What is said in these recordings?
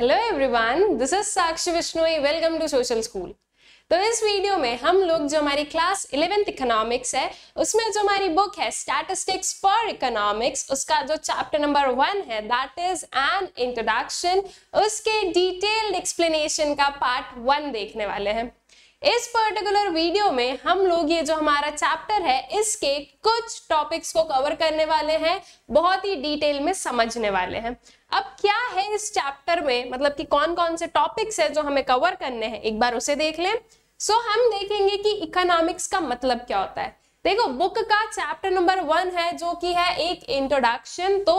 Hello everyone this is Sakshi Vishnoi welcome to social school तो इस video में हम लोग जो हमारी क्लास इलेवेंथ इकोनॉमिक्स है उसमें जो हमारी बुक है स्टैटिस्टिक्स फॉर इकोनॉमिक्स उसका जो चैप्टर नंबर वन है दैट इज एन इंट्रोडक्शन उसके डिटेल्ड एक्सप्लेनेशन का पार्ट वन देखने वाले हैं इस पर्टिकुलर वीडियो में हम लोग ये जो हमारा चैप्टर है इसके कुछ टॉपिक्स को कवर करने वाले हैं बहुत ही डिटेल में समझने वाले हैं अब क्या है इस चैप्टर में मतलब कि कौन कौन से टॉपिक्स है जो हमें कवर करने हैं एक बार उसे देख लें सो हम देखेंगे कि इकोनॉमिक्स का मतलब क्या होता है देखो बुक का चैप्टर नंबर वन है जो कि है एक इंट्रोडक्शन तो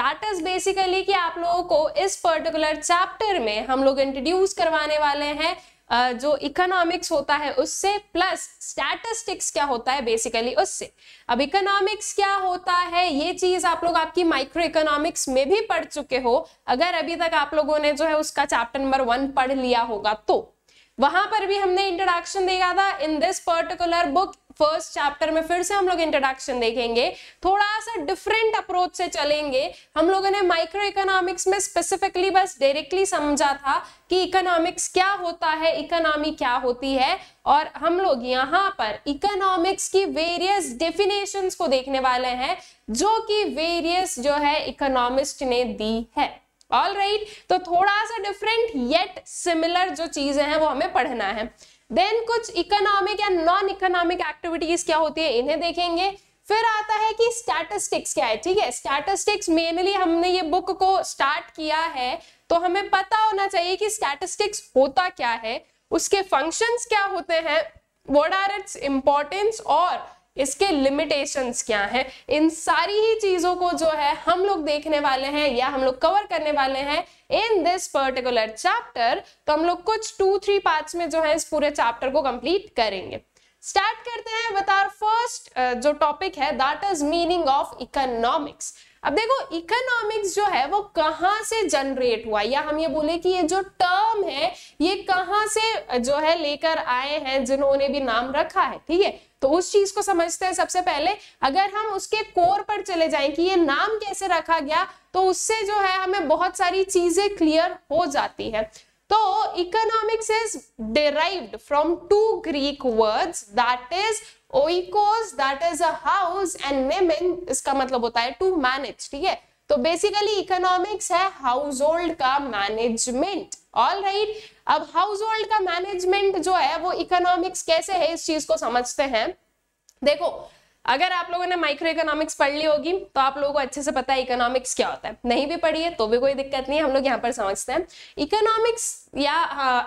दैट इज बेसिकली कि आप लोगों को इस पर्टिकुलर चैप्टर में हम लोग इंट्रोड्यूस करवाने वाले हैं जो इकोनॉमिक्स होता है उससे प्लस स्टैटिस्टिक्स क्या होता है बेसिकली उससे अब इकोनॉमिक्स क्या होता है ये चीज आप लोग आपकी माइक्रो इकोनॉमिक्स में भी पढ़ चुके हो अगर अभी तक आप लोगों ने जो है उसका चैप्टर नंबर वन पढ़ लिया होगा तो वहां पर भी हमने इंट्रोडक्शन दिया था in this particular book first chapter में फिर से हम लोग इंट्रोडक्शन देखेंगे थोड़ा सा डिफरेंट अप्रोच से चलेंगे हम लोगों ने माइक्रो इकोनॉमिक्स में स्पेसिफिकली बस डायरेक्टली समझा था कि इकोनॉमिक्स क्या होता है इकोनॉमी क्या होती है और हम लोग यहाँ पर इकोनॉमिक्स की वेरियस डेफिनेशन को देखने वाले हैं जो कि वेरियस जो है इकोनॉमिस्ट ने दी है ऑल राइट right, तो थोड़ा सा डिफरेंट येट सिमिलर जो चीजें हैं वो हमें पढ़ना है देन कुछ इकोनॉमिक या नॉन इकोनॉमिक एक्टिविटीज क्या होती है इन्हें देखेंगे फिर आता है कि स्टैटिस्टिक्स क्या है ठीक है स्टैटिस्टिक्स मेनली हमने ये बुक को स्टार्ट किया है तो हमें पता होना चाहिए कि स्टैटिस्टिक्स होता क्या है उसके फंक्शंस क्या होते हैं वॉट आर इट्स इंपॉर्टेंस और इसके लिमिटेशंस क्या हैं इन सारी ही चीज़ों को जो है हम लोग देखने वाले हैं या हम लोग कवर करने वाले हैं इन दिस पर्टिकुलर चैप्टर तो हम लोग कुछ टू थ्री पार्ट्स में जो है इस पूरे चैप्टर को कंप्लीट करेंगे स्टार्ट करते हैं विद फर्स्ट जो टॉपिक है that is meaning of economics अब देखो इकोनॉमिक्स जो है वो कहां से जनरेट हुआ या हम ये बोले कि ये जो टर्म है ये कहां से जो है लेकर आए हैं जिन्होंने भी नाम रखा है ठीक है तो उस चीज को समझते हैं सबसे पहले अगर हम उसके कोर पर चले जाएं कि ये नाम कैसे रखा गया तो उससे जो है हमें बहुत सारी चीजें क्लियर हो जाती है तो economics is derive from two Greek words that is oikos that is a house and nemen इसका मतलब होता है टू मैनेज ठीक है तो बेसिकली इकोनॉमिक्स है हाउस होल्ड का मैनेजमेंट ऑल राइट अब हाउस होल्ड का मैनेजमेंट जो है वो इकोनॉमिक्स कैसे है इस चीज को समझते हैं देखो अगर आप लोगों ने माइक्रो इकोनॉमिक्स पढ़ ली होगी तो आप लोगों को अच्छे से पता है इकोनॉमिक्स क्या होता है नहीं भी पढ़ी है तो भी कोई दिक्कत नहीं है हम लोग यहाँ पर समझते हैं इकोनॉमिक्स या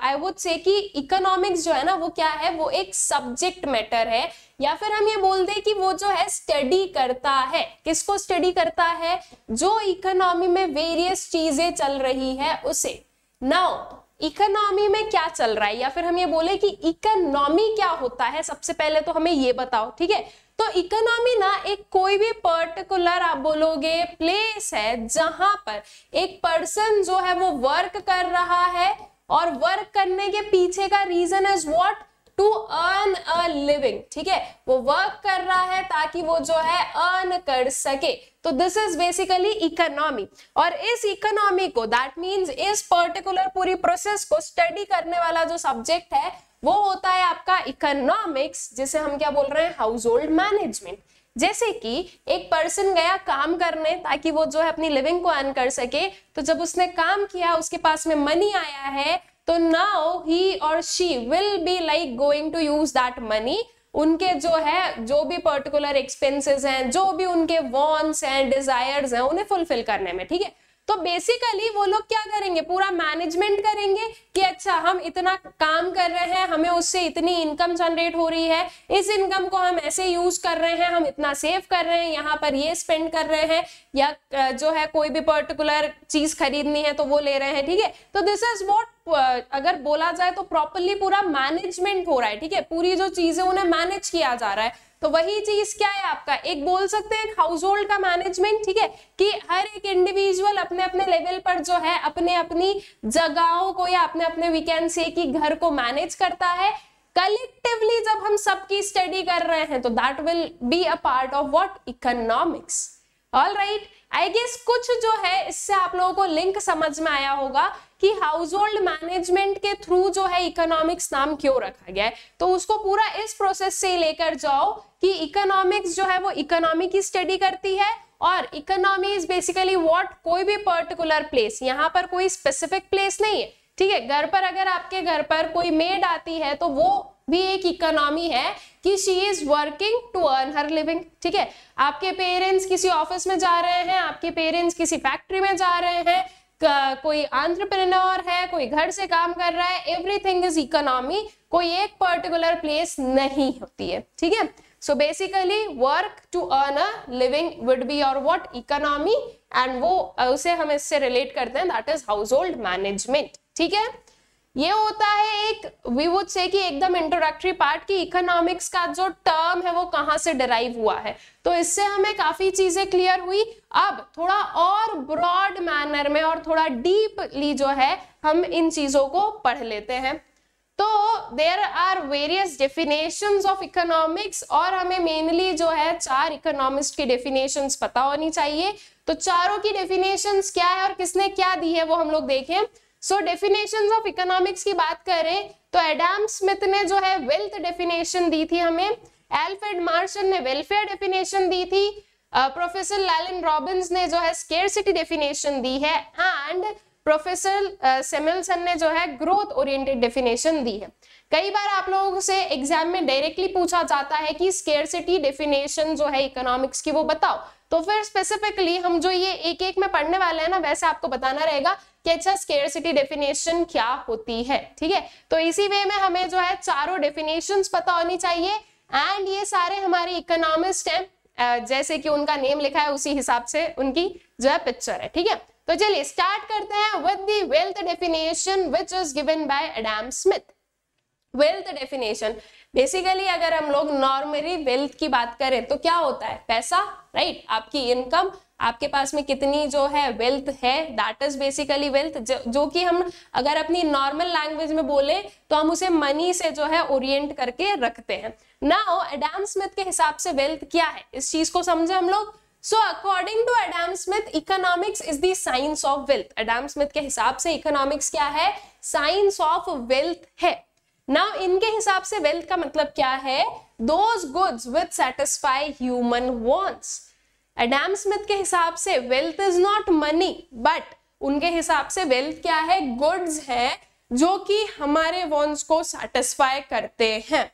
आई वुड से कि इकोनॉमिक्स जो है ना वो क्या है वो एक सब्जेक्ट मैटर है या फिर हम ये बोलते हैं कि वो जो है स्टडी करता है किसको स्टडी करता है जो इकोनॉमी में वेरियस चीजें चल रही है उसे नाउ इकोनॉमी में क्या चल रहा है या फिर हम ये बोले कि इकोनॉमी क्या होता है सबसे पहले तो हमें ये बताओ ठीक है तो इकोनॉमी ना एक कोई भी पर्टिकुलर आप बोलोगे प्लेस है जहां पर एक पर्सन जो है वो वर्क कर रहा है और वर्क करने के पीछे का reason is what to earn a living ठीक है वो वर्क कर रहा है ताकि वो जो है अर्न कर सके तो दिस इज बेसिकली इकोनॉमी और इस इकोनॉमी को दैट मींस इस पर्टिकुलर पूरी प्रोसेस को स्टडी करने वाला जो सब्जेक्ट है वो होता है आपका इकोनॉमिक्स जिसे हम क्या बोल रहे हैं हाउस होल्ड मैनेजमेंट जैसे कि एक पर्सन गया काम करने ताकि वो जो है अपनी लिविंग को अर्न कर सके तो जब उसने काम किया उसके पास में मनी आया है तो नाउ ही और she will be like going to use that money उनके जो है जो भी पर्टिकुलर एक्सपेंसेस हैं जो भी उनके वॉन्ट्स हैं डिजायर्स हैं उन्हें फुलफिल करने में ठीक है तो बेसिकली वो लोग क्या करेंगे पूरा मैनेजमेंट करेंगे कि अच्छा हम इतना काम कर रहे हैं हमें उससे इतनी इनकम जनरेट हो रही है इस इनकम को हम ऐसे यूज कर रहे हैं हम इतना सेव कर रहे हैं यहाँ पर ये स्पेंड कर रहे हैं या जो है कोई भी पर्टिकुलर चीज खरीदनी है तो वो ले रहे हैं ठीक है तो दिस इज वॉट अगर बोला जाए तो प्रॉपरली पूरा मैनेजमेंट हो रहा है ठीक है पूरी जो चीजें उन्हें मैनेज किया जा रहा है तो वही चीज क्या है आपका एक बोल सकते हैं हाउस होल्ड का मैनेजमेंट ठीक है कि हर एक इंडिविजुअल अपने अपने लेवल पर जो है अपने अपनी जगहों को या अपने अपने वीकेंड से कि घर को मैनेज करता है कलेक्टिवली जब हम सबकी स्टडी कर रहे हैं तो that will be a part of what economics all right I guess कुछ जो है इससे आप लोगों को लिंक समझ में आया होगा कि हाउस होल्ड मैनेजमेंट के थ्रू जो है इकोनॉमिक्स नाम क्यों रखा गया है तो उसको पूरा इस प्रोसेस से लेकर जाओ कि इकोनॉमिक्स जो है वो इकोनॉमी की स्टडी करती है और इकोनॉमी इज बेसिकली व्हाट कोई भी पर्टिकुलर प्लेस यहाँ पर कोई स्पेसिफिक प्लेस नहीं है ठीक है घर पर अगर आपके घर पर कोई मेड आती है तो वो भी एक इकोनॉमी है कि she is working to earn her living ठीक है आपके पेरेंट्स किसी ऑफिस में जा रहे हैं आपके पेरेंट्स किसी फैक्ट्री में जा रहे हैं कोई आंट्रप्रनोर है कोई घर से काम कर रहा है एवरीथिंग इज इकोनॉमी कोई एक पर्टिकुलर प्लेस नहीं होती है ठीक है so basically work to earn a living would be और वॉट इकोनॉमी एंड वो उसे हम इससे रिलेट करते हैं that is household management ठीक है ये होता है एक वी वुड से कि एकदम इंट्रोडक्टरी पार्ट की इकोनॉमिक्स का जो टर्म है वो कहां से डिराइव हुआ है तो इससे हमें काफी चीजें क्लियर हुई अब थोड़ा और ब्रॉड मैनर में और थोड़ा डीपली जो है हम इन चीजों को पढ़ लेते हैं तो there are various definition of economics और हमें मेनली जो है चार इकोनॉमिस्ट की डेफिनेशन पता होनी चाहिए तो चारों की डेफिनेशन क्या है और किसने क्या दी है वो हम लोग देखें सो डेफिनेशन ऑफ इकोनॉमिक्स की बात करें तो एडम स्मिथ ने जो है वेल्थ डेफिनेशन दी थी हमें एल्फ्रेड मार्शल ने वेलफेयर डेफिनेशन दी थी प्रोफेसर लैलन रॉबिन्स ने जो है स्केरसिटी डेफिनेशन दी है एंड प्रोफेसर सेमिलसन ने जो है ग्रोथ ओरिएंटेड डेफिनेशन दी है कई बार आप लोगों से एग्जाम में डायरेक्टली पूछा जाता है कि स्केरसिटी डेफिनेशन जो है इकोनॉमिक्स की वो बताओ तो फिर स्पेसिफिकली हम जो ये एक एक में पढ़ने वाले हैं ना वैसे आपको बताना रहेगा कि अच्छा स्केयर सिटी डेफिनेशन क्या होती है ठीक है तो इसी वे में हमें जो है चारों डेफिनेशन पता होनी चाहिए एंड ये सारे हमारे इकोनॉमिस्ट हैं जैसे कि उनका नेम लिखा है उसी हिसाब से उनकी जो है पिक्चर है ठीक है तो चलिए स्टार्ट करते हैं with the wealth definition which is given by Adam Smith wealth definition basically अगर हम लोग नॉर्मली वेल्थ की बात करें तो क्या होता है पैसा राइट right? आपकी इनकम आपके पास में कितनी जो है वेल्थ है दैट इज बेसिकली वेल्थ जो कि हम अगर अपनी नॉर्मल लैंग्वेज में बोले तो हम उसे मनी से जो है ओरिएंट करके रखते हैं नाउ एडम स्मिथ के हिसाब से वेल्थ क्या है इस चीज को समझे हम लोग so according to Adam Smith economics is the science of wealth Adam Smith के हिसाब से इकोनॉमिक्स क्या है साइंस ऑफ वेल्थ है नाउ इनके हिसाब से वेल्थ का मतलब क्या है those goods with satisfy human wants Adam Smith के हिसाब से wealth is not money but उनके हिसाब से वेल्थ क्या है गुड्स है जो कि हमारे वॉन्ट्स को सेटिस्फाई करते हैं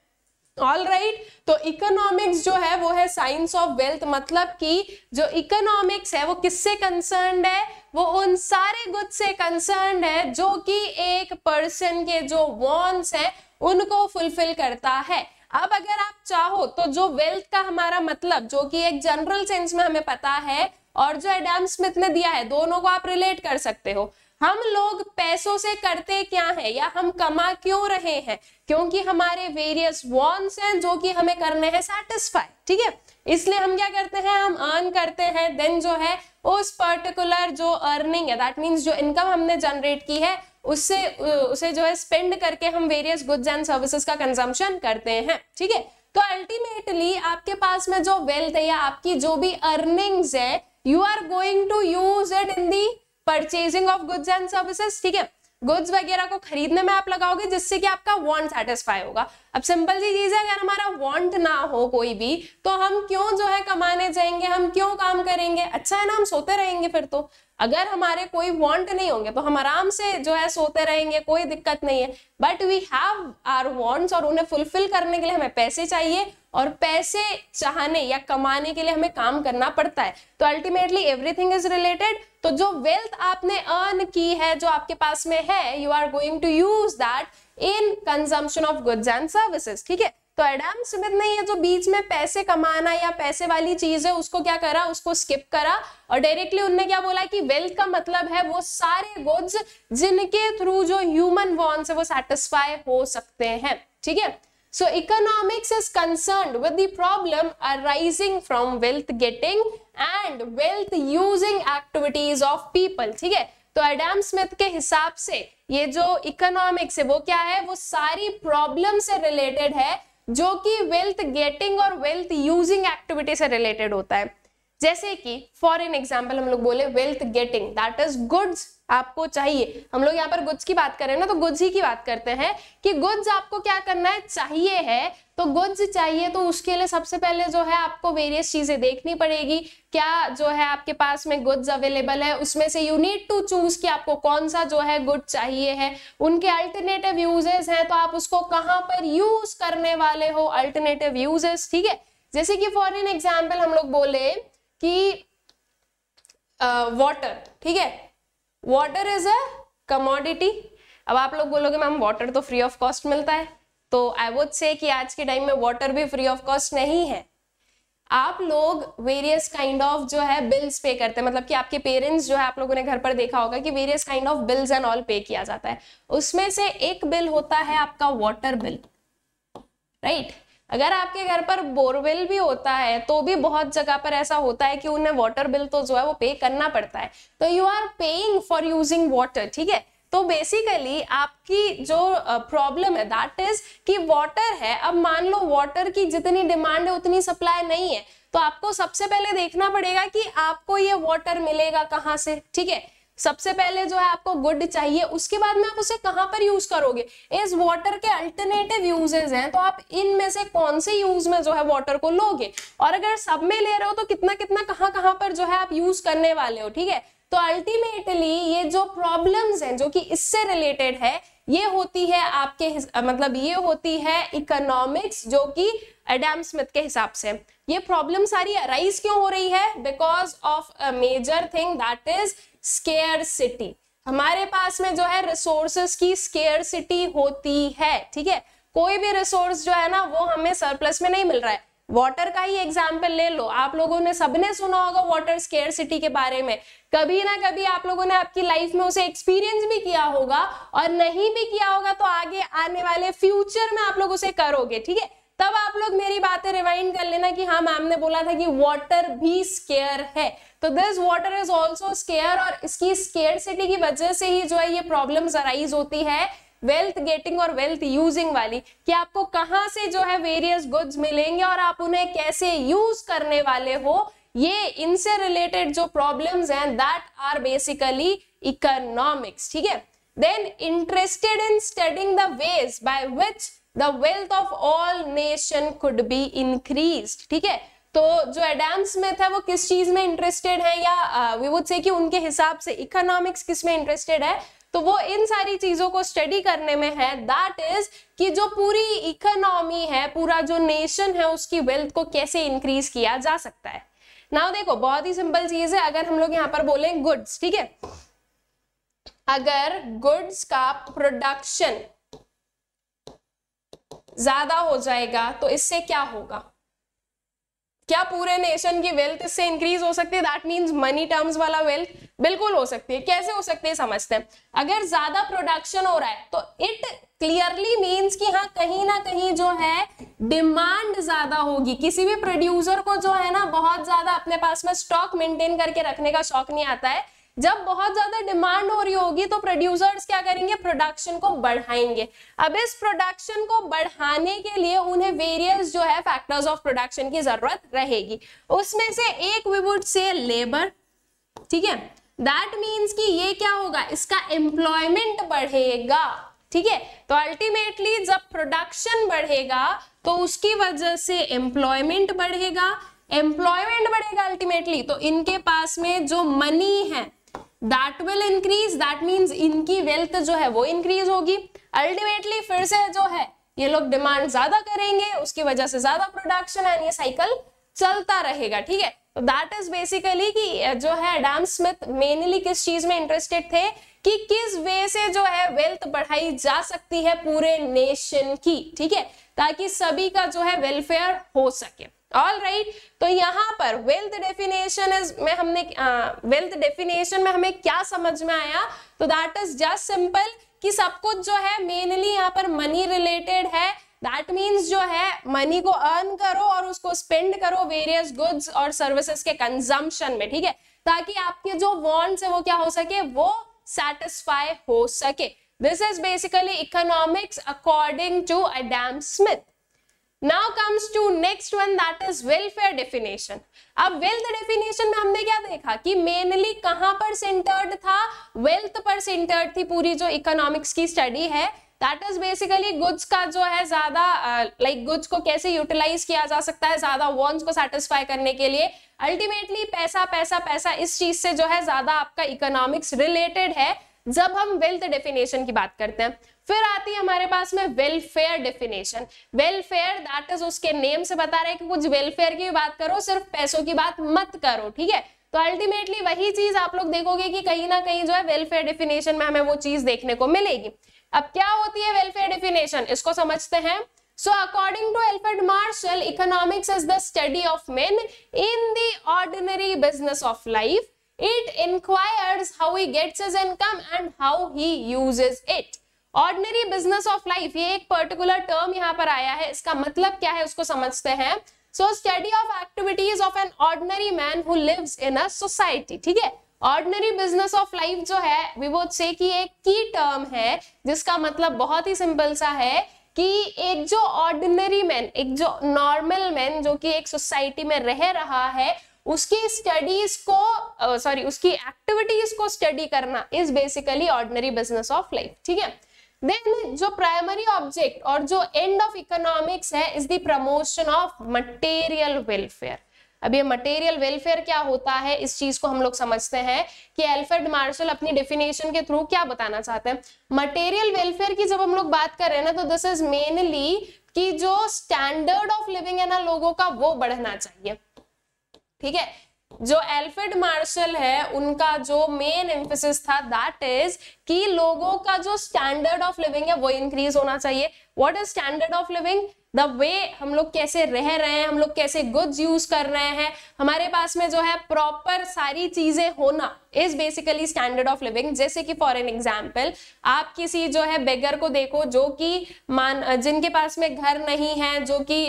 ऑल राइट right. तो इकोनॉमिक्स जो है वो है साइंस ऑफ वेल्थ मतलब कि जो इकोनॉमिक्स है वो किससे कंसर्न है वो उन सारे गुड से कंसर्न है जो कि एक पर्सन के जो वॉन्ट्स हैं उनको फुलफिल करता है अब अगर आप चाहो तो जो वेल्थ का हमारा मतलब जो कि एक जनरल सेंस में हमें पता है और जो एडम स्मिथ ने दिया है दोनों को आप रिलेट कर सकते हो हम लोग पैसों से करते क्या है या हम कमा क्यों रहे हैं क्योंकि हमारे वेरियस वॉन्ट्स हैं जो कि हमें करने हैं सेटिस्फाई ठीक है इसलिए हम क्या करते हैं हम अर्न करते हैं देन जो है उस पर्टिकुलर जो अर्निंग है दैट मीन्स जो इनकम हमने जनरेट की है उससे उसे जो है स्पेंड करके हम वेरियस गुड्स एंड सर्विसेज का कंजम्पशन करते हैं ठीक है तो अल्टीमेटली आपके पास में जो वेल्थ है या आपकी जो भी अर्निंग्स है you are going to use it in the purchasing of goods and services ठीक है गुड्स वगैरह को खरीदने में आप लगाओगे जिससे कि आपका वॉन्ट सेटिस्फाई होगा अब सिंपल सी चीज है अगर हमारा वांट ना हो कोई भी तो हम क्यों जो है कमाने जाएंगे हम क्यों काम करेंगे अच्छा है ना हम सोते रहेंगे फिर तो अगर हमारे कोई वांट नहीं होंगे तो हम आराम से जो है सोते रहेंगे कोई दिक्कत नहीं है but we have are wants और उन्हें फुलफिल करने के लिए हमें पैसे चाहिए और पैसे चाहने या कमाने के लिए हमें काम करना पड़ता है तो अल्टीमेटली एवरीथिंग इज रिलेटेड तो जो वेल्थ आपने अर्न की है जो आपके पास में है you are going to use that in consumption of goods and services ठीक है तो एडम स्मिथ ने ये जो बीच में पैसे कमाना या पैसे वाली चीज है उसको क्या करा उसको स्किप करा और डायरेक्टली उनने क्या बोला कि वेल्थ का मतलब है वो सारे गुड्स जिनके थ्रू जो ह्यूमन वॉन्स है वो सेटिस्फाई हो सकते हैं ठीक है so economics is concern with problem problem arising from wealth getting and wealth using activities of people ठीक है तो एडम स्मिथ के हिसाब से ये जो इकोनॉमिक्स है वो क्या है वो सारी प्रॉब्लम से रिलेटेड है जो कि वेल्थ गेटिंग और वेल्थ यूजिंग एक्टिविटी से रिलेटेड होता है जैसे कि फॉर एन एग्जाम्पल हम लोग बोले wealth getting that is goods आपको चाहिए हम लोग यहाँ पर गुड्स की बात करें ना तो गुड्स ही की बात करते हैं कि गुड्स आपको क्या करना है चाहिए है तो गुड्स चाहिए तो उसके लिए सबसे पहले जो है आपको वेरियस चीजें देखनी पड़ेगी क्या जो है आपके पास में गुड्स अवेलेबल है उसमें से यू नीड टू चूज कि आपको कौन सा जो है गुड चाहिए है उनके अल्टरनेटिव यूजेस हैं तो आप उसको कहाँ पर यूज करने वाले हो अल्टरनेटिव यूजेस ठीक है जैसे कि फॉर एन एग्जाम्पल हम लोग बोले कि वॉटर ठीक है वॉटर इज अ कमोडिटी अब आप लोग बोलोगे मैम वॉटर तो फ्री ऑफ कॉस्ट मिलता है तो आई वुड से कि आज के टाइम में वाटर भी फ्री ऑफ कॉस्ट नहीं है आप लोग वेरियस काइंड ऑफ जो है बिल्स पे करते हैं मतलब कि आपके पेरेंट्स जो है आप लोगों ने घर पर देखा होगा कि various kind of bills and all pay किया जाता है उसमें से एक बिल होता है आपका वाटर बिल राइट अगर आपके घर पर बोरवेल भी होता है तो भी बहुत जगह पर ऐसा होता है कि उन्हें वाटर बिल तो जो है वो पे करना पड़ता है तो you are paying for using water ठीक है तो बेसिकली आपकी जो प्रॉब्लम है दैट इज कि वाटर है अब मान लो वाटर की जितनी डिमांड है उतनी सप्लाई नहीं है तो आपको सबसे पहले देखना पड़ेगा कि आपको ये वाटर मिलेगा कहाँ से ठीक है सबसे पहले जो है आपको गुड चाहिए उसके बाद में आप उसे कहाँ पर यूज करोगे इस वाटर के अल्टरनेटिव यूजेज हैं तो आप इनमें से कौन से यूज में जो है वाटर को लोगे और अगर सब में ले रहे हो तो कितना कितना कहाँ कहाँ पर जो है आप यूज करने वाले हो ठीक है तो अल्टीमेटली ये जो प्रॉब्लम्स हैं जो कि इससे रिलेटेड है ये होती है आपके मतलब ये होती है इकोनॉमिक्स जो कि एडम स्मिथ के हिसाब से ये प्रॉब्लम सारी अराइज क्यों हो रही है because of a major thing that is scarcity हमारे पास में जो है रिसोर्सेस की स्केयर सिटी होती है ठीक है कोई भी रिसोर्स जो है ना वो हमें सरप्लस में नहीं मिल रहा है वाटर का ही एग्जाम्पल ले लो आप लोगों ने सबने सुना होगा वाटर स्केयर सिटी के बारे में कभी ना कभी आप लोगों ने आपकी लाइफ में उसे एक्सपीरियंस भी किया होगा और नहीं भी किया होगा तो आगे आने वाले फ्यूचर में आप लोग उसे करोगे ठीक है तब आप लोग मेरी बातें रिवाइंड कर लेना कि हाँ मैम ने बोला था कि वाटर भी स्केयर है तो this water is also scarce और इसकी स्केयर सिटी की वजह से ही जो है ये प्रॉब्लम अराइज होती है वेल्थ गेटिंग और वेल्थ यूजिंग वाली कि आपको कहां से जो है वेरियस गुड्स मिलेंगे और आप उन्हें कैसे यूज करने वाले हो ये इनसे रिलेटेड जो प्रॉब्लम्स हैं दैट आर बेसिकली इकोनॉमिक्स ठीक है then interested in studying the ways by which the wealth of all nation could be increase ठीक है तो जो एडम स्मिथ है वो किस चीज में इंटरेस्टेड है या वी वुड से कि उनके हिसाब से इकोनॉमिक्स किस में इंटरेस्टेड है तो वो इन सारी चीजों को स्टडी करने में है दैट इज कि जो पूरी इकोनॉमी है पूरा जो नेशन है उसकी वेल्थ को कैसे इंक्रीज किया जा सकता है नाउ देखो बहुत ही सिंपल चीज है अगर हम लोग यहाँ पर बोले गुड्स ठीक है अगर गुड्स का प्रोडक्शन ज्यादा हो जाएगा तो इससे क्या होगा क्या पूरे नेशन की वेल्थ इससे इंक्रीज हो सकती है दैट मीन्स मनी टर्म्स वाला वेल्थ बिल्कुल हो सकती है कैसे हो सकती है समझते हैं अगर ज्यादा प्रोडक्शन हो रहा है तो इट क्लियरली मीन्स कि हाँ कहीं ना कहीं जो है डिमांड ज्यादा होगी किसी भी प्रोड्यूसर को जो है ना बहुत ज्यादा अपने पास में स्टॉक मेंटेन करके रखने का शौक नहीं आता है जब बहुत ज्यादा डिमांड हो रही होगी तो प्रोड्यूसर्स क्या करेंगे प्रोडक्शन को बढ़ाएंगे अब इस प्रोडक्शन को बढ़ाने के लिए उन्हें वेरियस जो है फैक्टर्स ऑफ प्रोडक्शन की जरूरत रहेगी उसमें से एक वी वुड से लेबर ठीक है दैट मीन्स कि ये क्या होगा इसका एम्प्लॉयमेंट बढ़ेगा ठीक है तो अल्टीमेटली जब प्रोडक्शन बढ़ेगा तो उसकी वजह से एम्प्लॉयमेंट बढ़ेगा एम्प्लॉयमेंट बढ़ेगा अल्टीमेटली तो इनके पास में जो मनी है that will increase that means इनकी वेल्थ जो है वो इंक्रीज होगी अल्टीमेटली फिर से जो है ये लोग डिमांड ज्यादा करेंगे उसकी वजह से ज्यादा प्रोडक्शन एंड ये साइकिल चलता रहेगा ठीक है तो दैट इज बेसिकली कि जो है एडम स्मिथ मेनली किस चीज में इंटरेस्टेड थे कि किस वे से जो है वेल्थ बढ़ाई जा सकती है पूरे नेशन की ठीक है ताकि सभी का जो है वेलफेयर हो सके ऑल राइट right? तो यहाँ पर वेल्थ डेफिनेशन इज में हमने वेल्थ uh, डेफिनेशन में हमें क्या समझ में आया तो दैट इज जस्ट सिंपल कि सब कुछ जो है मेनली यहाँ पर मनी रिलेटेड है दैट मीन्स जो है मनी को अर्न करो और उसको स्पेंड करो वेरियस गुड्स और सर्विसेज के कंजम्पशन में ठीक है ताकि आपके जो वॉन्ट्स है वो क्या हो सके वो सेटिस्फाई हो सके this is basically economics according to Adam Smith now comes to next one that is welfare definition अब वेल्थ डेफिनेशन में हमने क्या देखा कि मेनली कहां पर सेंटर्ड था वेल्थ पर सेंटर्ड थी पूरी जो इकोनॉमिक्स की स्टडी है That is basically goods का जो है ज्यादा लाइक गुड्स को कैसे यूटिलाइज किया जा सकता है ज्यादा वॉन्ट्स को सेटिस्फाई करने के लिए अल्टीमेटली पैसा पैसा पैसा इस चीज से जो है ज्यादा आपका इकोनॉमिक्स रिलेटेड है जब हम वेल्थ डेफिनेशन की बात करते हैं फिर आती है हमारे पास में welfare definition welfare that is उसके नेम से बता रहे कि कुछ वेलफेयर की बात करो सिर्फ पैसों की बात मत करो ठीक है तो अल्टीमेटली वही चीज आप लोग देखोगे कि कहीं ना कहीं जो है वेलफेयर डेफिनेशन में हमें वो चीज देखने को मिलेगी अब क्या होती है वेलफेयर डेफिनेशन इसको समझते हैं so according to Alfred Marshall economics is the study of men in the ordinary business of life it inquires how he gets his income and how he uses it ordinary business of life ये एक particular term यहाँ पर आया है इसका मतलब क्या है उसको समझते हैं so study of activities of an ordinary man who lives in a society ठीक है ऑर्डनरी बिजनेस ऑफ लाइफ जो है विवोध से की एक की टर्म है जिसका मतलब बहुत ही सिंपल सा है कि एक जो ऑर्डिनरी मैन एक जो नॉर्मल मैन जो कि एक सोसाइटी में रह रहा है उसकी स्टडीज को सॉरी uh, उसकी एक्टिविटीज को स्टडी करना is basically ordinary business of life ठीक है देन जो प्राइमरी ऑब्जेक्ट और जो एंड ऑफ इकोनॉमिक्स है is the promotion of material welfare अब ये मटेरियल वेलफेयर क्या होता है इस चीज को हम लोग समझते हैं कि एल्फर्ड मार्शल अपनी डेफिनेशन के थ्रू क्या बताना चाहते हैं मटेरियल वेलफेयर की जब हम लोग बात कर रहे हैं ना तो दिस इज मेनली कि जो स्टैंडर्ड ऑफ लिविंग है ना लोगों का वो बढ़ना चाहिए ठीक है जो एल्फ्रेड मार्शल है उनका जो मेन एम्फोसिस था दैट इज कि लोगों का जो स्टैंडर्ड ऑफ लिविंग है वो इंक्रीज होना चाहिए what is standard of living the way हम लोग कैसे रह रहे हैं हम लोग कैसे गुड्स यूज कर रहे हैं हमारे पास में जो है प्रॉपर सारी चीजें होना is basically standard of living जैसे कि फॉर एन एग्जाम्पल आप किसी जो है बेगर को देखो जो कि मान जिनके पास में घर नहीं है जो कि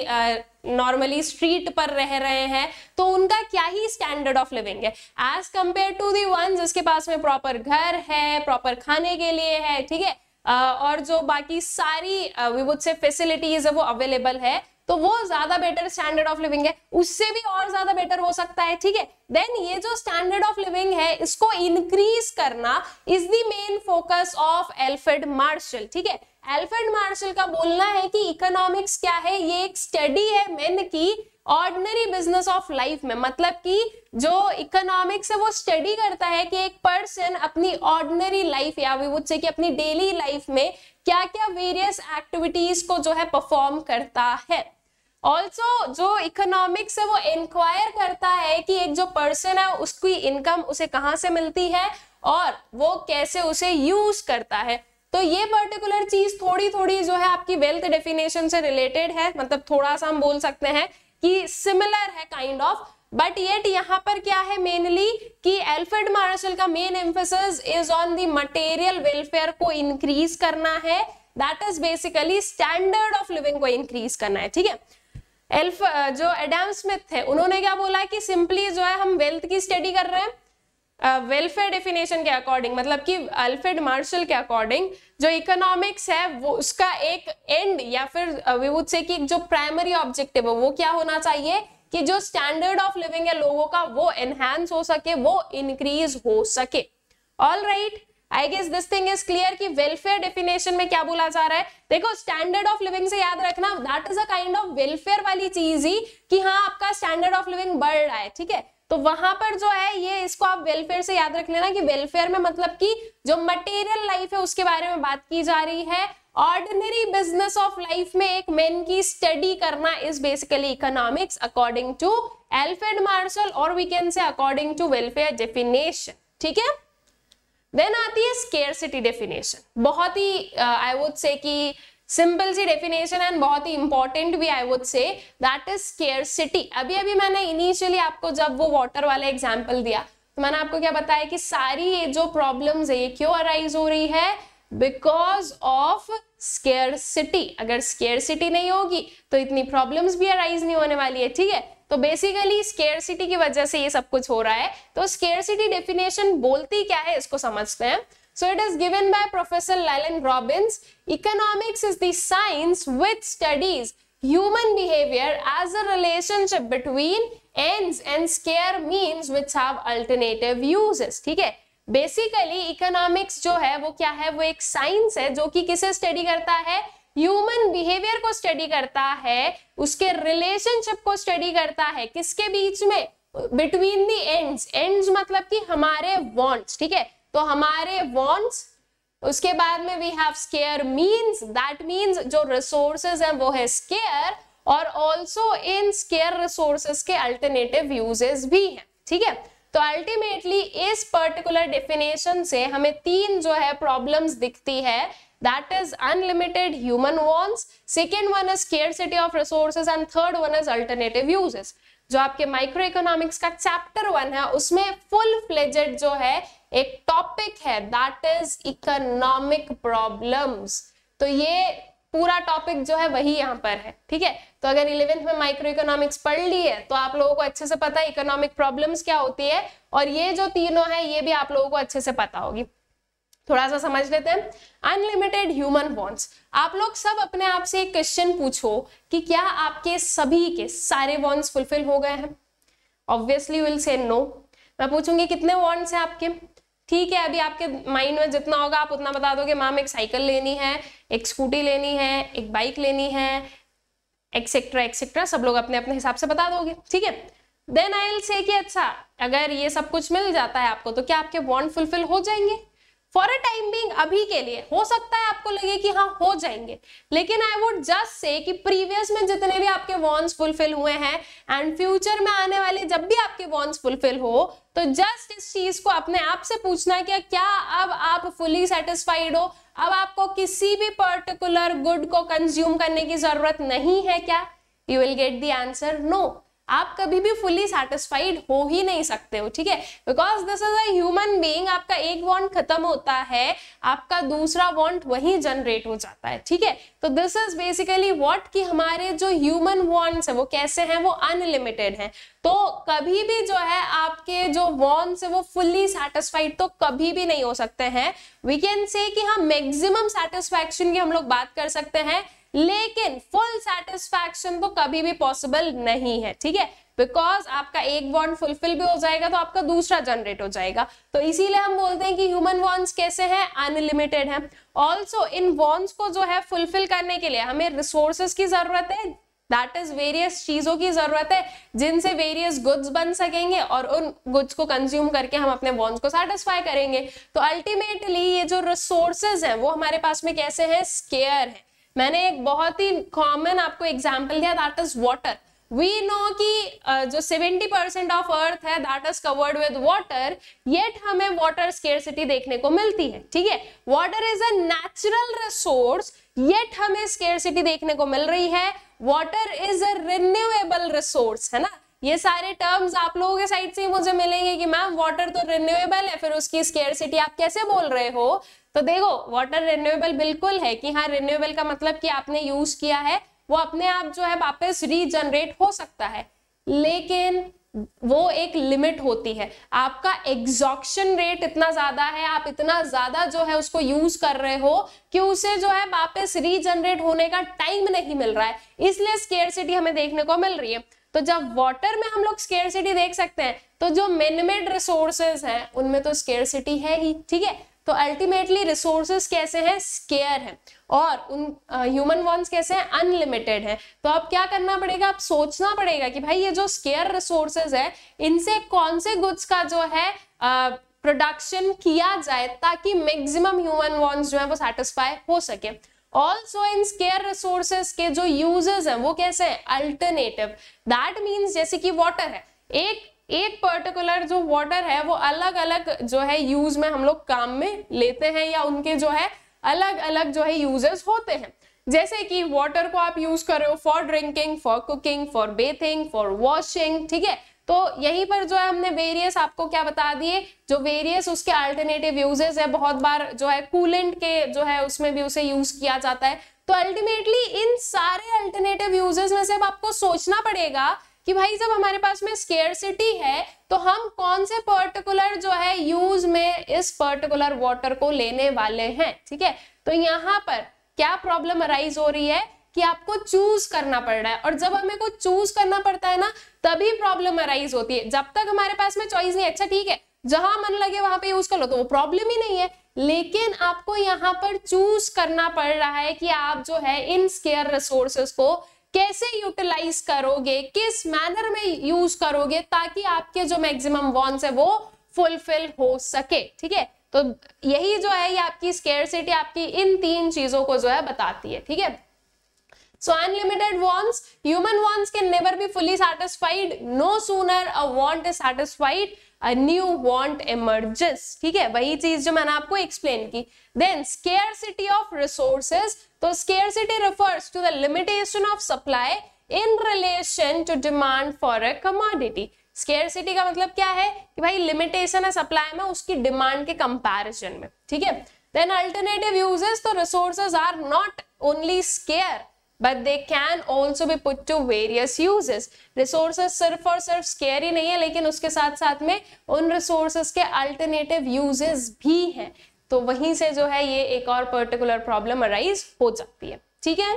नॉर्मली स्ट्रीट पर रह रहे हैं तो उनका क्या ही स्टैंडर्ड ऑफ लिविंग है as compare to the one जिसके पास में प्रॉपर घर है प्रॉपर खाने के लिए है ठीक है और जो बाकी सारी वी वुड से फैसिलिटीज है वो अवेलेबल है तो वो ज्यादा बेटर स्टैंडर्ड ऑफ लिविंग है उससे भी और ज्यादा बेटर हो सकता है ठीक है देन ये जो स्टैंडर्ड ऑफ लिविंग है इसको इंक्रीज करना is the main focus of Alfred Marshall ठीक है एल्फ्रेड मार्शल का बोलना है कि इकोनॉमिक्स क्या है ये एक स्टडी है मेन की ऑर्डनरी बिजनेस ऑफ लाइफ में मतलब कि जो इकोनॉमिक्स है वो स्टडी करता है कि एक पर्सन अपनी ऑर्डनरी लाइफ या वी वुड से कि अपनी डेली लाइफ में क्या क्या वेरियस एक्टिविटीज को जो है परफॉर्म करता है ऑल्सो जो इकोनॉमिक्स है वो इंक्वायर करता है कि एक जो पर्सन है उसकी इनकम उसे कहाँ से मिलती है और वो कैसे उसे यूज करता है तो ये पर्टिकुलर चीज थोड़ी थोड़ी जो है आपकी वेल्थ डेफिनेशन से रिलेटेड है मतलब थोड़ा सा हम बोल सकते हैं कि सिमिलर है काइंड ऑफ बट येट यहाँ पर क्या है मेनली कि एल्फ्रेड मार्शल का main emphasis is on the material welfare को इंक्रीज करना है that is basically standard of living को इंक्रीज करना है ठीक है एल्फ जो एडम स्मिथ थे उन्होंने क्या बोला कि सिंपली जो है हम वेल्थ की स्टडी कर रहे हैं वेलफेयर uh, डेफिनेशन के अकॉर्डिंग मतलब कि अल्फ्रेड मार्शल के अकॉर्डिंग जो इकोनॉमिक्स है वो उसका एक एंड या फिर वी वुड से कि जो प्राइमरी ऑब्जेक्टिव है वो क्या होना चाहिए कि जो स्टैंडर्ड ऑफ लिविंग है लोगों का वो एनहेंस हो सके वो इंक्रीज हो सके all right I guess this thing is clear कि वेलफेयर डेफिनेशन में क्या बोला जा रहा है देखो स्टैंडर्ड ऑफ लिविंग से याद रखना that is a kind of welfare वाली चीज ही कि हाँ आपका स्टैंडर्ड ऑफ लिविंग बढ़ रहा है ठीक है तो वहां पर जो है ये इसको आप वेलफेयर से याद रख लेना कि वेलफेयर में मतलब कि जो मटेरियल लाइफ है उसके बारे में बात की जा रही है ऑर्डिनरी बिजनेस ऑफ लाइफ में एक मेन की स्टडी करना is basically economics according to एल्फेड मार्शल और we can say according to welfare definition ठीक है देन आती है स्केयर डेफिनेशन बहुत ही आई वुड से कि सिंपल सी डेफिनेशन एंड बहुत ही इंपॉर्टेंट भी I would say that is scarcity अभी अभी मैंने इनिशियली आपको जब वो वाटर वाला एग्जाम्पल दिया तो मैंने आपको क्या बताया कि सारी ये जो प्रॉब्लम्स है ये क्यों अराइज हो रही है बिकॉज ऑफ स्केयर सिटी अगर स्केयर सिटी नहीं होगी तो इतनी प्रॉब्लम्स भी अराइज नहीं होने वाली है ठीक है तो बेसिकली स्केयर सिटी की वजह से ये सब कुछ हो रहा है तो स्केयर सिटी डेफिनेशन बोलती क्या है इसको समझते हैं So it is given by Professor lalen Robbins. Economics is the science which studies human behavior as a relationship between ends and scare means which have alternative uses. theek hai basically economics jo hai wo kya hai wo ek science hai jo ki kise study karta hai human behaviour को study करता है उसके relationship को study करता है किसके बीच में between the ends ends मतलब कि हमारे वांट्स ठीक है तो हमारे वॉन्ट्स उसके बाद में we have scarce means that means जो रिसोर्सेज हैं वो है स्केयर और ऑल्सो इन स्केयर रिसोर्सेज के अल्टरनेटिव यूजेस भी हैं ठीक है तो अल्टीमेटली इस पर्टिकुलर डेफिनेशन से हमें तीन जो है प्रॉब्लम्स दिखती है is unlimited human wants second one is scarcity of resources and third one is alternative uses जो आपके माइक्रो इकोनॉमिक्स का चैप्टर वन है उसमें फुल फ्लेजेड जो है एक टॉपिक है दैट इज इकोनॉमिक प्रॉब्लम्स तो ये पूरा टॉपिक जो है वही यहाँ पर है ठीक है तो अगर इलेवेंथ में माइक्रो इकोनॉमिक्स पढ़ ली है तो आप लोगों को अच्छे से पता है इकोनॉमिक प्रॉब्लम्स क्या होती है और ये जो तीनों है ये भी आप लोगों को अच्छे से पता होगी थोड़ा सा समझ लेते हैं अनलिमिटेड ह्यूमन वॉन्ट्स आप लोग सब अपने आप से एक क्वेश्चन पूछो कि क्या आपके सभी के सारे वॉन्ट्स फुलफिल हो गए हैं ऑब्वियसली विल से नो मैं पूछूंगी कितने वॉन्ट्स हैं आपके ठीक है अभी आपके माइंड में जितना होगा आप उतना बता दोगे मैम एक साइकिल लेनी है एक स्कूटी लेनी है एक बाइक लेनी है एक्सेट्रा एक्सेट्रा सब लोग अपने अपने हिसाब से बता दोगे ठीक है देन आई विल से कि अच्छा अगर ये सब कुछ मिल जाता है आपको तो क्या आपके वॉन्ट फुलफिल हो जाएंगे फॉर अ टाइम बिंग अभी के लिए हो सकता है आपको लगे कि हाँ हो जाएंगे लेकिन आई वुड जस्ट से कि प्रीवियस में जितने भी आपके वॉन्स फुलफिल हुए हैं एंड फ्यूचर में आने वाले जब भी आपके वॉन्स फुलफिल हो तो जस्ट इस चीज को अपने आप से पूछना है कि क्या अब आप फुली सेटिस्फाइड हो अब आपको किसी भी पर्टिकुलर गुड को कंज्यूम करने की जरूरत नहीं है क्या you will get the answer no आप कभी भी फुली सेटिस्फाइड हो ही नहीं सकते हो ठीक है because this is a human being आपका एक वॉन्ट खत्म होता है आपका दूसरा वॉन्ट वही जनरेट हो जाता है ठीक है तो दिस इज बेसिकली वॉट कि हमारे जो ह्यूमन वॉन्ट्स है वो कैसे हैं वो अनलिमिटेड हैं तो कभी भी जो है आपके जो वॉन्ट्स है वो फुल्ली सेटिस्फाइड तो कभी भी नहीं हो सकते हैं वी कैन से कि हम मैक्सिमम सेटिस्फैक्शन की हम लोग बात कर सकते हैं लेकिन फुल सेटिस्फैक्शन तो कभी भी पॉसिबल नहीं है ठीक है बिकॉज आपका एक बॉन्ड फुलफिल भी हो जाएगा तो आपका दूसरा जनरेट हो जाएगा तो इसीलिए हम बोलते हैं कि ह्यूमन वॉन्ट्स कैसे हैं अनलिमिटेड हैं ऑल्सो इन वॉन्ट्स को जो है फुलफिल करने के लिए हमें रिसोर्सेस की जरूरत है दैट इज वेरियस चीजों की जरूरत है जिनसे वेरियस गुड्स बन सकेंगे और उन गुड्स को कंज्यूम करके हम अपने वॉन्ट्स को सेटिस्फाई करेंगे तो अल्टीमेटली ये जो रिसोर्सेज हैं वो हमारे पास में कैसे हैं स्केयर है मैंने एक बहुत ही कॉमन आपको एग्जाम्पल दिया that is water we know कि जो 70 परसेंट ऑफ अर्थ है that is covered with water yet हमें वॉटर स्केरसिटी देखने को मिलती है ठीक है water is a natural resource yet हमें स्केरसिटी देखने को मिल रही है water is a renewable resource है ना ये सारे टर्म्स आप लोगों के साइड से ही मुझे मिलेंगे कि मैम वाटर तो रिन्यूएबल है फिर उसकी स्केयर आप कैसे बोल रहे हो तो देखो वाटर रिन्यूएबल बिल्कुल है कि हाँ रिन्यूएबल का मतलब कि आपने यूज किया है वो अपने आप जो है वापस रीजनरेट हो सकता है लेकिन वो एक लिमिट होती है आपका एग्जॉक्शन रेट इतना ज्यादा है आप इतना ज्यादा जो है उसको यूज कर रहे हो कि उसे जो है वापस रीजनरेट होने का टाइम नहीं मिल रहा है इसलिए स्केयर हमें देखने को मिल रही है तो जब वाटर में हम लोग स्केरसिटी देख सकते हैं तो जो मेनमेड रिसोर्सेज हैं उनमें तो स्केरसिटी है ही ठीक है तो अल्टीमेटली रिसोर्सेस कैसे हैं स्केयर हैं और उन ह्यूमन uh, वॉन्स कैसे हैं अनलिमिटेड हैं तो अब क्या करना पड़ेगा आप सोचना पड़ेगा कि भाई ये जो स्केयर रिसोर्सेज है इनसे कौन से गुड्स का जो है uh, प्रोडक्शन किया जाए ताकि मैक्सिमम ह्यूमन वॉन्स जो है वो सेटिस्फाई हो सके ऑल्सो इन स्केयर रिसोर्सेस के जो यूजेस हैं वो कैसे अल्टरनेटिव दैट मीन्स जैसे कि वाटर है एक एक पर्टिकुलर जो वाटर है वो अलग अलग जो है यूज में हम लोग काम में लेते हैं या उनके जो है अलग अलग जो है यूजेस होते हैं जैसे कि वाटर को आप यूज कर रहे हो for drinking for cooking for bathing for washing ठीक है तो यहीं पर जो है हमने वेरियस आपको क्या बता दिए जो वेरियस उसके अल्टरनेटिव यूजेस है बहुत बार जो है कूलेंट के जो है उसमें भी उसे यूज किया जाता है तो अल्टीमेटली इन सारे अल्टरनेटिव यूजेस में से आपको सोचना पड़ेगा कि भाई जब हमारे पास में स्केयर सिटी है तो हम कौन से पर्टिकुलर जो है यूज में इस पर्टिकुलर वाटर को लेने वाले हैं ठीक है तो यहाँ पर क्या प्रॉब्लम अराइज हो रही है कि आपको चूज करना पड़ रहा है और जब हमें को चूज करना पड़ता है ना तभी प्रॉब्लम अराइज होती है जब तक हमारे पास में चॉइस नहीं अच्छा ठीक है जहां मन लगे वहां पे यूज कर लो तो वो प्रॉब्लम ही नहीं है लेकिन आपको यहाँ पर चूज करना पड़ रहा है कि आप जो है इन स्केयर रिसोर्सेस को कैसे यूटिलाइज करोगे किस मैनर में यूज करोगे ताकि आपके जो मैक्सिमम वॉन्स है वो फुलफिल हो सके ठीक है तो यही जो है ये आपकी स्केयर आपकी इन तीन चीजों को जो है बताती है ठीक है So unlimited wants, human wants can never be fully satisfied. No sooner a want is satisfied, a new want emerges. ठीक है वही चीज जो मैंने आपको एक्सप्लेन की देन स्केयरसिटी ऑफ रिसोर्सेज तो scarcity refers to the limitation of supply in relation to demand for a commodity scarcity का मतलब क्या है कि भाई लिमिटेशन है सप्लाई में उसकी डिमांड के कंपैरिजन में ठीक है देन अल्टरनेटिव यूजेस तो resources are not only scarce but they can also भी put to various uses resources सिर्फ और सिर्फ स्केयर ही नहीं है लेकिन उसके साथ साथ में उन रिसोर्सेज के अल्टरनेटिव यूजेस भी हैं तो वहीं से जो है ये एक और पर्टिकुलर प्रॉब्लम अराइज हो सकती है ठीक है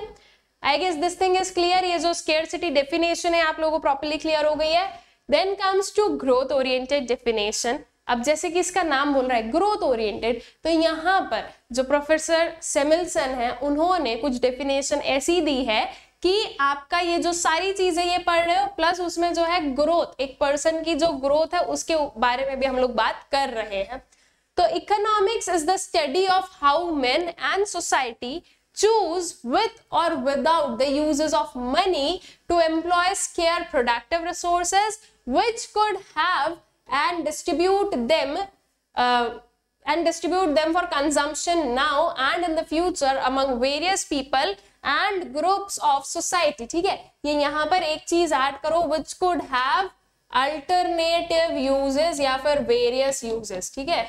I guess this thing is clear ये जो स्केयर डेफिनेशन है आप लोगों को प्रॉपरली क्लियर हो गई है then comes to growth oriented definition अब जैसे कि इसका नाम बोल रहा है ग्रोथ ओरिएंटेड तो यहाँ पर जो प्रोफेसर सेमिलसन है उन्होंने कुछ डेफिनेशन ऐसी दी है कि आपका ये जो सारी चीजें ये पढ़ रहे हो प्लस उसमें जो है ग्रोथ एक पर्सन की जो ग्रोथ है उसके बारे में भी हम लोग बात कर रहे हैं तो economics is the study of how men and society choose with और without the uses of money to employ scarce productive resources which could have and distribute them uh, and distribute them for consumption now and in the future among various people and groups of society ठीक है ये यहाँ पर एक चीज add करो which could have alternative uses या फिर various uses ठीक है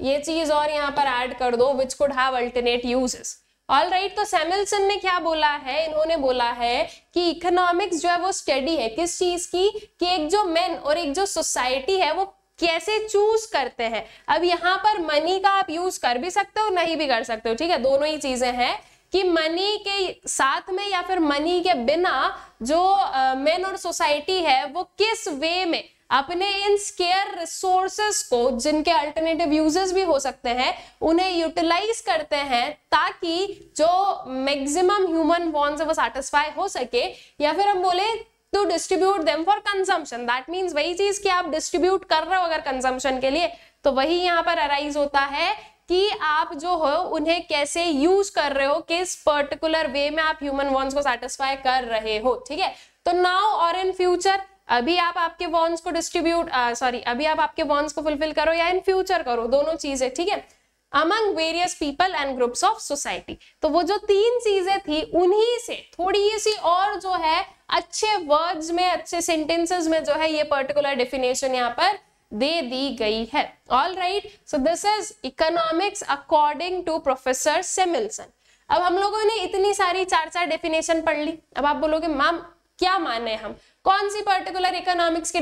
ये चीज और यहाँ पर ऐड कर दो which could have alternate uses all right right, तो सैमल्सन ने क्या बोला है इन्होंने बोला है कि इकोनॉमिक्स जो है वो स्टडी है किस चीज की कि एक जो मेन और एक जो सोसाइटी है वो कैसे चूज करते हैं अब यहाँ पर मनी का आप यूज कर भी सकते हो नहीं भी कर सकते हो ठीक है दोनों ही चीजें हैं कि मनी के साथ में या फिर मनी के बिना जो मेन और सोसाइटी है वो किस वे में अपने इन स्केयर रिसोर्सेस को जिनके अल्टरनेटिव यूजेस भी हो सकते हैं उन्हें यूटिलाइज करते हैं ताकि जो मैक्सिमम ह्यूमन है वो सेटिस्फाई हो सके या फिर हम बोले to distribute them for consumption that means वही चीज कि आप डिस्ट्रीब्यूट कर रहे हो अगर कंजम्पशन के लिए तो वही यहाँ पर अराइज होता है कि आप जो हो उन्हें कैसे यूज कर रहे हो किस पर्टिकुलर वे में आप ह्यूमन वॉन्स को सेटिस्फाई कर रहे हो ठीक है तो नाउ और इन फ्यूचर अभी आप आपके वॉन्स को डिस्ट्रीब्यूट सॉरी अभी आप आपके वॉन्स को फुलफिल करो या इन फ्यूचर करो दोनों चीजें ठीक है among various people and groups of society तो वो जो तीन चीजें थी उन्हीं से थोड़ी सी और जो है अच्छे वर्ड्स में अच्छे सेंटेंसेस में जो है ये पर्टिकुलर डेफिनेशन यहाँ पर दे दी गई है all right so this is economics according to professor Samuelson अब हम लोगों ने इतनी सारी चार चार डेफिनेशन पढ़ ली अब आप बोलोगे मैम क्या माने हम कौन सी पर्टिकुलर इकोनॉमिक्स की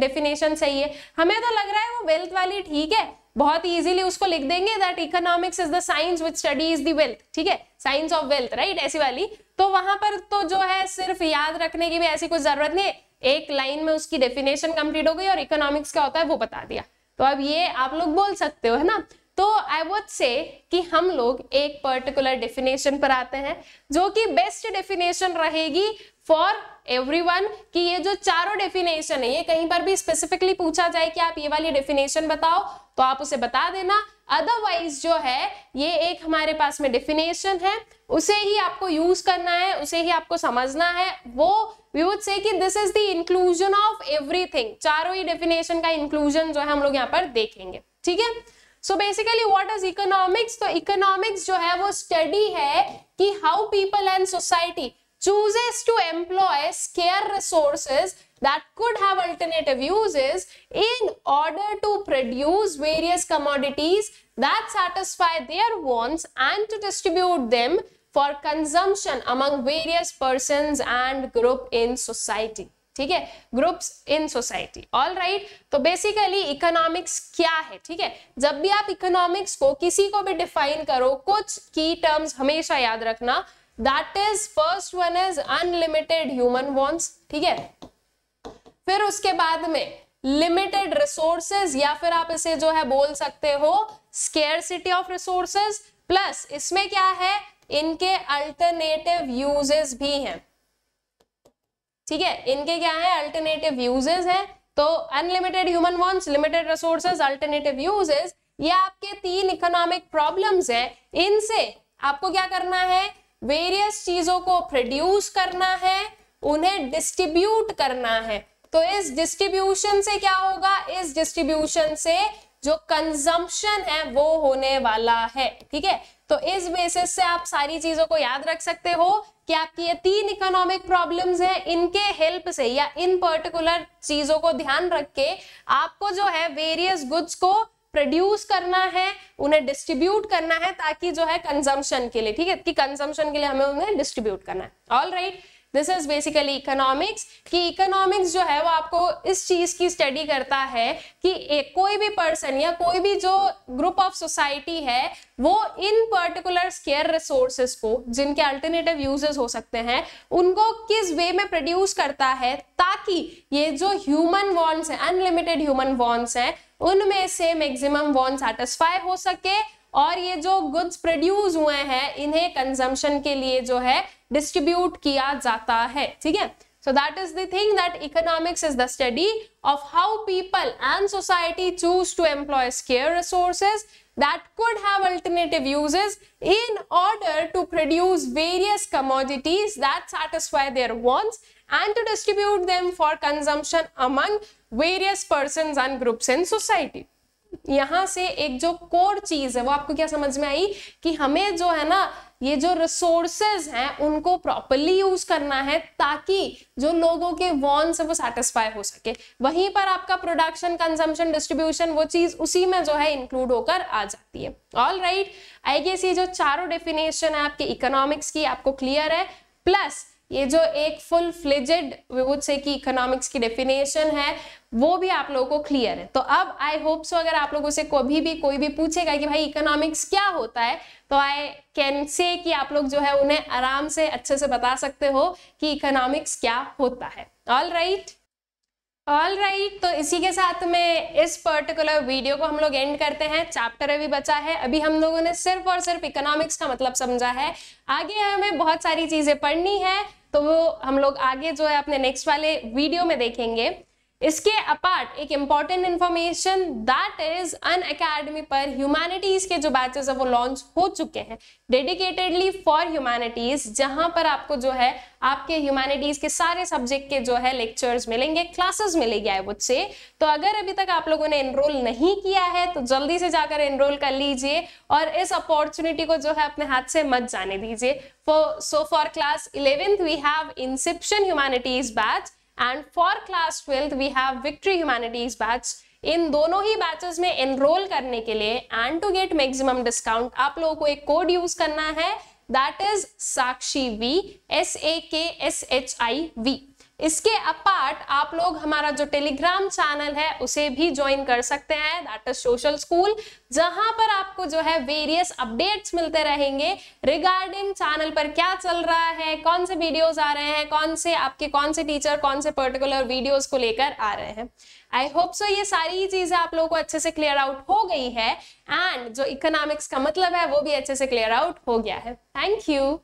डेफिनेशन सही है हमें तो लग रहा है वो वेल्थ वाली ठीक है बहुत इजीली उसको लिख देंगे that economics is the science which study is the wealth ठीक है साइंस ऑफ वेल्थ राइट ऐसी वाली तो वहां पर तो जो है सिर्फ याद रखने की भी ऐसी कुछ जरूरत नहीं है एक लाइन में उसकी डेफिनेशन कंप्लीट हो गई और इकोनॉमिक्स क्या होता है वो बता दिया तो अब ये आप लोग बोल सकते हो है ना तो आई वुड से कि हम लोग एक पर्टिकुलर डेफिनेशन पर आते हैं जो कि बेस्ट डेफिनेशन रहेगी फॉर एवरीवन कि ये जो चारों डेफिनेशन है ये कहीं पर भी स्पेसिफिकली पूछा जाए कि आप ये वाली डेफिनेशन बताओ तो आप उसे बता देना अदरवाइज जो है ये एक हमारे पास में डेफिनेशन है उसे ही आपको यूज करना है उसे ही आपको समझना है वो वी वुड से कि this is the inclusion of everything चारों ही डेफिनेशन का इंक्लूजन जो है हम लोग यहाँ पर देखेंगे ठीक है so basically what is economics तो इकोनॉमिक्स जो है वो स्टडी है कि how people and society chooses to employ scarce resources that could have alternative uses in order to produce various commodities that satisfy their wants and to distribute them for consumption among various persons and group in society. ठीक है groups in society all right तो basically economics क्या है ठीक है जब भी आप इकोनॉमिक्स को किसी को भी डिफाइन करो कुछ की टर्म्स हमेशा याद रखना that is first one is unlimited human wants ठीक है फिर उसके बाद में लिमिटेड रिसोर्सेज या फिर आप इसे जो है बोल सकते हो scarcity of resources plus इसमें क्या है इनके अल्टरनेटिव यूजेस भी हैं ठीक है इनके क्या है अल्टरनेटिव यूजेस हैं तो unlimited human wants limited resources alternative uses ये आपके तीन इकोनॉमिक प्रॉब्लम्स हैं इनसे आपको क्या करना है वेरियस चीजों को प्रोड्यूस करना है उन्हें डिस्ट्रीब्यूट करना है तो इस डिस्ट्रीब्यूशन से क्या होगा इस डिस्ट्रीब्यूशन से जो कंजम्पशन है वो होने वाला है ठीक है तो इस बेसिस से आप सारी चीजों को याद रख सकते हो कि आपकी ये तीन इकोनॉमिक प्रॉब्लम्स हैं इनके हेल्प से या इन पर्टिकुलर चीजों को ध्यान रख के आपको जो है वेरियस गुड्स को प्रोड्यूस करना है उन्हें डिस्ट्रीब्यूट करना है ताकि जो है कंजम्पशन के लिए ठीक है कि कंजम्पशन के लिए हमें उन्हें डिस्ट्रीब्यूट करना है all right right? This is basically economics कि इकोनॉमिक्स जो है वो आपको इस चीज की स्टडी करता है कि एक कोई भी पर्सन या कोई भी जो ग्रुप ऑफ सोसाइटी है वो इन पर्टिकुलर स्केयर रिसोर्सेस को जिनके अल्टरनेटिव यूजेस हो सकते हैं उनको किस वे में प्रोड्यूस करता है ताकि ये जो ह्यूमन वॉन्ट्स हैं अनलिमिटेड ह्यूमन वॉन्ट्स हैं उनमें से मैक्सिमम वॉन्ट सेटिस्फाई हो सके और ये जो गुड्स प्रोड्यूस हुए हैं इन्हें कंजम्पशन के लिए जो है डिस्ट्रीब्यूट किया जाता है ठीक है so that is thing that economics is the study of how people and society choose to employ scarce resources that could have alternative uses in order to produce various commodities that satisfy their wants and to distribute them for consumption among various person and groups in society यहां से एक जो core चीज है वो आपको क्या समझ में आई कि हमें जो है ना ये जो रिसोर्सेज हैं उनको प्रॉपरली यूज करना है ताकि जो लोगों के वॉन्स है वो सेटिस्फाई हो सके वहीं पर आपका प्रोडक्शन कंजम्पशन डिस्ट्रीब्यूशन वो चीज उसी में जो है इंक्लूड होकर आ जाती है ऑल राइट आई गेस ये जो चारों डेफिनेशन है आपके इकोनॉमिक्स की आपको क्लियर है प्लस ये जो एक फुल फ्लिजेड वुड से की इकोनॉमिक्स की डेफिनेशन है वो भी आप लोगों को क्लियर है तो अब आई होप सो अगर आप लोगों से कभी भी कोई भी पूछेगा कि भाई इकोनॉमिक्स क्या होता है तो आई कैन से कि आप लोग जो है उन्हें आराम से अच्छे से बता सकते हो कि इकोनॉमिक्स क्या होता है ऑल राइट ऑल राइट तो इसी के साथ में इस पर्टिकुलर वीडियो को हम लोग एंड करते हैं चैप्टर अभी बचा है अभी हम लोगों ने सिर्फ और सिर्फ इकोनॉमिक्स का मतलब समझा है आगे हमें बहुत सारी चीजें पढ़नी है तो वो हम लोग आगे जो है अपने नेक्स्ट वाले वीडियो में देखेंगे इसके अपार्ट एक important information that is Unacademy पर ह्यूमैनिटीज के जो बैचेस है वो लॉन्च हो चुके हैं डेडिकेटेडली फॉर ह्यूमैनिटीज जहां पर आपको जो है आपके ह्यूमैनिटीज के सारे सब्जेक्ट के जो है लेक्चर्स मिलेंगे क्लासेस मिलेगी आई वुड से तो अगर अभी तक आप लोगों ने एनरोल नहीं किया है तो जल्दी से जाकर एनरोल कर लीजिए और इस अपॉर्चुनिटी को जो है अपने हाथ से मत जाने दीजिए so for class eleventh we have inception humanities batch and for class twelfth we have victory humanities batch इन दोनों ही बैचेस में एनरोल करने के लिए and to get maximum discount आप लोगों को एक कोड यूज करना है that is Sakshi V S A K S H I V इसके अपार्ट आप लोग हमारा जो टेलीग्राम चैनल है उसे भी ज्वाइन कर सकते हैं दैट इज सोशल स्कूल जहां पर आपको जो है वेरियस अपडेट्स मिलते रहेंगे रिगार्डिंग चैनल पर क्या चल रहा है कौन से वीडियोस आ रहे हैं कौन से आपके कौन से टीचर कौन से पर्टिकुलर वीडियोस को लेकर आ रहे हैं आई होप सो ये सारी चीजें आप लोगों को अच्छे से क्लियर आउट हो गई है एंड जो इकोनॉमिक्स का मतलब है वो भी अच्छे से क्लियर आउट हो गया है थैंक यू